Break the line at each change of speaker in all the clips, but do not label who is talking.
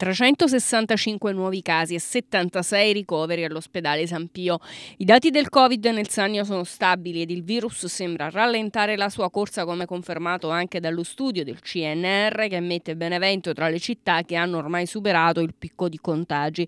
365 nuovi casi e 76 ricoveri all'ospedale San Pio. I dati del Covid nel Sannio sono stabili ed il virus sembra rallentare la sua corsa come confermato anche dallo studio del CNR che mette Benevento tra le città che hanno ormai superato il picco di contagi.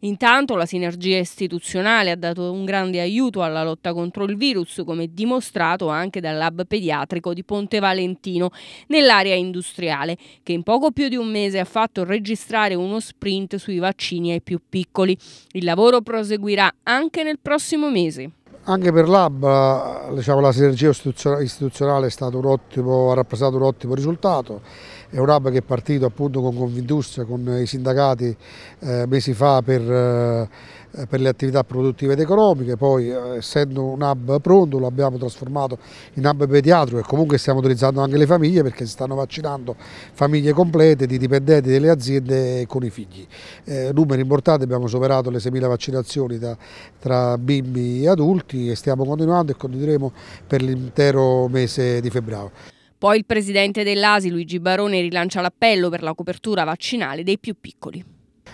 Intanto la sinergia istituzionale ha dato un grande aiuto alla lotta contro il virus come dimostrato anche dal lab pediatrico di Ponte Valentino nell'area industriale che in poco più di un mese ha fatto registrare fare uno sprint sui vaccini ai più piccoli. Il lavoro proseguirà anche nel prossimo mese.
Anche per l'AB diciamo, la sinergia istituzionale è stata un ottimo, ha rappresentato un ottimo risultato è un hub che è partito appunto con Confindustria, con i sindacati eh, mesi fa per, eh, per, le attività produttive ed economiche, poi eh, essendo un hub pronto lo abbiamo trasformato in hub pediatrico e comunque stiamo utilizzando anche le famiglie perché si stanno vaccinando famiglie complete di dipendenti delle aziende con i figli. Eh, numeri importanti, abbiamo superato le 6.000 vaccinazioni da, tra bimbi e adulti e stiamo continuando e continueremo per l'intero mese di febbraio.
Poi il presidente dell'ASI, Luigi Barone, rilancia l'appello per la copertura vaccinale dei più piccoli.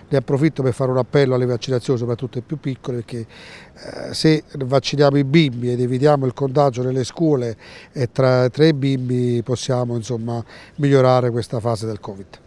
Ne approfitto per fare un appello alle vaccinazioni, soprattutto ai più piccoli, perché eh, se vacciniamo i bimbi ed evitiamo il contagio nelle scuole e eh, tra, tra i bimbi possiamo insomma, migliorare questa fase del Covid.